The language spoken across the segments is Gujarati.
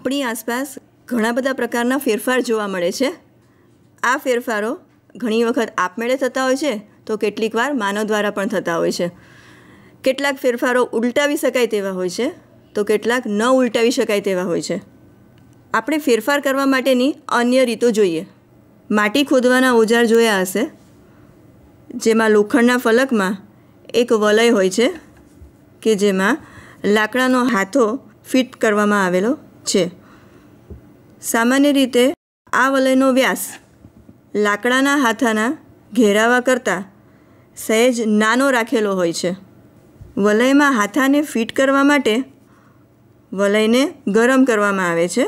આપણી આસપાસ ઘણા બધા પ્રકારના ફેરફાર જોવા મળે છે આ ફેરફારો ઘણી વખત આપમેળે થતા હોય છે તો કેટલીક વાર માનવ દ્વારા પણ થતા હોય છે કેટલાક ફેરફારો ઉલટાવી શકાય તેવા હોય છે તો કેટલાક ન ઉલટાવી શકાય તેવા હોય છે આપણે ફેરફાર કરવા માટેની અન્ય રીતો જોઈએ માટી ખોદવાના ઓજાર જોયા હશે જેમાં લોખંડના ફલકમાં એક વલય હોય છે કે જેમાં લાકડાનો હાથો ફિટ કરવામાં આવેલો છે સામાન્ય રીતે આ વલયનો વ્યાસ લાકડાના હાથાના ઘેરાવા કરતાં સહેજ નાનો રાખેલો હોય છે વલયમાં હાથાને ફિટ કરવા માટે વલયને ગરમ કરવામાં આવે છે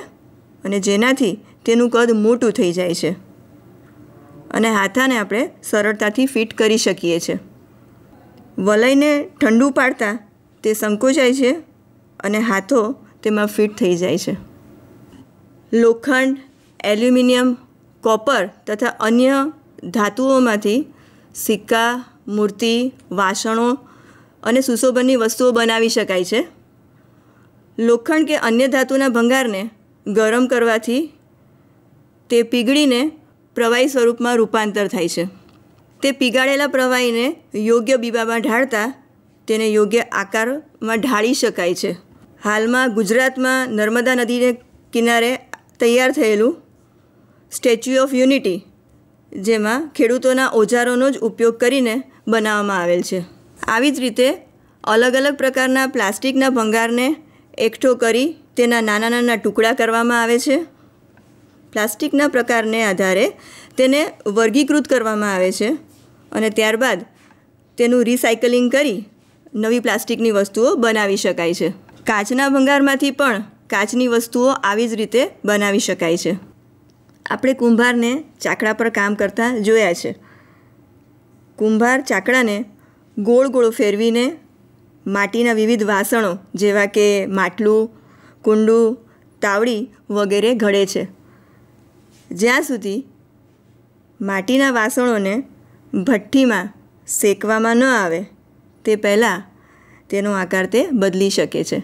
અને જેનાથી તેનું કદ મોટું થઈ જાય છે અને હાથાને આપણે સરળતાથી ફિટ કરી શકીએ છીએ વલયને ઠંડુ પાડતા તે સંકોચાય છે અને હાથો તેમાં ફિટ થઈ જાય છે લોખંડ એલ્યુમિનિયમ કોપર તથા અન્ય ધાતુઓમાંથી સિક્કા મૂર્તિ વાસણો અને સુશોભનની વસ્તુઓ બનાવી શકાય છે લોખંડ કે અન્ય ધાતુના ભંગારને ગરમ કરવાથી તે પીગળીને પ્રવાહી સ્વરૂપમાં રૂપાંતર થાય છે તે પીગાળેલા પ્રવાહીને યોગ્ય બીબામાં ઢાળતા તેને યોગ્ય આકારમાં ઢાળી શકાય છે હાલમાં ગુજરાતમાં નર્મદા નદીને કિનારે તૈયાર થયેલું સ્ટેચ્યુ ઓફ યુનિટી જેમાં ખેડૂતોના ઓજારોનો જ ઉપયોગ કરીને બનાવવામાં આવેલ છે આવી જ રીતે અલગ અલગ પ્રકારના પ્લાસ્ટિકના ભંગારને એકઠો કરી તેના નાના નાના ટુકડા કરવામાં આવે છે પ્લાસ્ટિકના પ્રકારને આધારે તેને વર્ગીકૃત કરવામાં આવે છે અને ત્યારબાદ તેનું રિસાયકલિંગ કરી નવી પ્લાસ્ટિકની વસ્તુઓ બનાવી શકાય છે કાચના ભંગારમાંથી પણ કાચની વસ્તુઓ આવી જ રીતે બનાવી શકાય છે આપણે કુંભારને ચાકડા પર કામ કરતા જોયા છે કુંભાર ચાકડાને ગોળ ગોળ ફેરવીને માટીના વિવિધ વાસણો જેવા કે માટલું કુંડું તાવડી વગેરે ઘડે છે જ્યાં સુધી માટીના વાસણોને ભઠ્ઠીમાં શેકવામાં ન આવે તે પહેલાં તેનો આકાર તે બદલી શકે છે